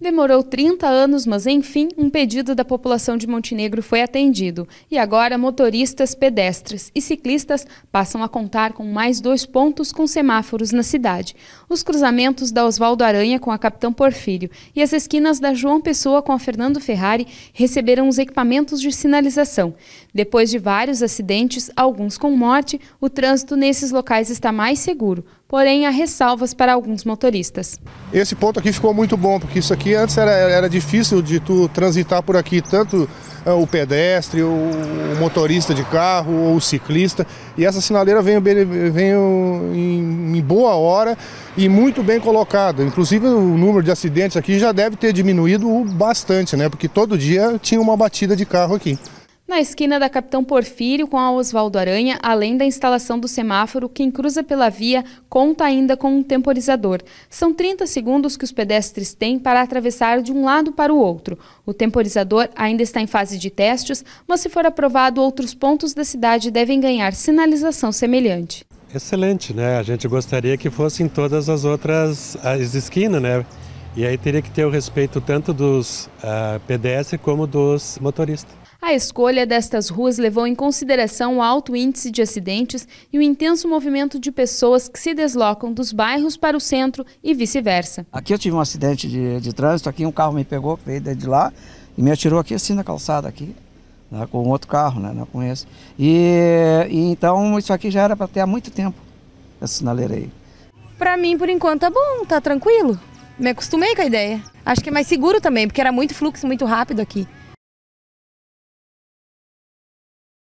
Demorou 30 anos, mas enfim, um pedido da população de Montenegro foi atendido. E agora, motoristas, pedestres e ciclistas passam a contar com mais dois pontos com semáforos na cidade: os cruzamentos da Oswaldo Aranha com a Capitão Porfírio e as esquinas da João Pessoa com a Fernando Ferrari receberam os equipamentos de sinalização. Depois de vários acidentes, alguns com morte, o trânsito nesses locais está mais seguro, porém há ressalvas para alguns motoristas. Esse ponto aqui ficou muito bom, porque isso aqui antes era, era difícil de tu transitar por aqui, tanto ah, o pedestre, o, motorista de carro ou o ciclista. E essa sinaleira veio, veio em, em boa hora e muito bem colocada. Inclusive o número de acidentes aqui já deve ter diminuído bastante, né? Porque todo dia tinha uma batida de carro aqui. Na esquina da Capitão Porfírio com a Oswaldo Aranha, além da instalação do semáforo, quem cruza pela via conta ainda com um temporizador. São 30 segundos que os pedestres têm para atravessar de um lado para o outro. O temporizador ainda está em fase de testes, mas se for aprovado, outros pontos da cidade devem ganhar sinalização semelhante. Excelente, né? A gente gostaria que fosse em todas as outras as esquinas, né? E aí teria que ter o respeito tanto dos uh, pedestres como dos motoristas. A escolha destas ruas levou em consideração o alto índice de acidentes e o intenso movimento de pessoas que se deslocam dos bairros para o centro e vice-versa. Aqui eu tive um acidente de, de trânsito, aqui um carro me pegou, veio de lá e me atirou aqui assim na calçada aqui. Né, com outro carro, né, não né, conheço. E, e então isso aqui já era para ter há muito tempo, essa sinaleira aí. Para mim, por enquanto, tá bom, tá tranquilo. Me acostumei com a ideia. Acho que é mais seguro também, porque era muito fluxo, muito rápido aqui.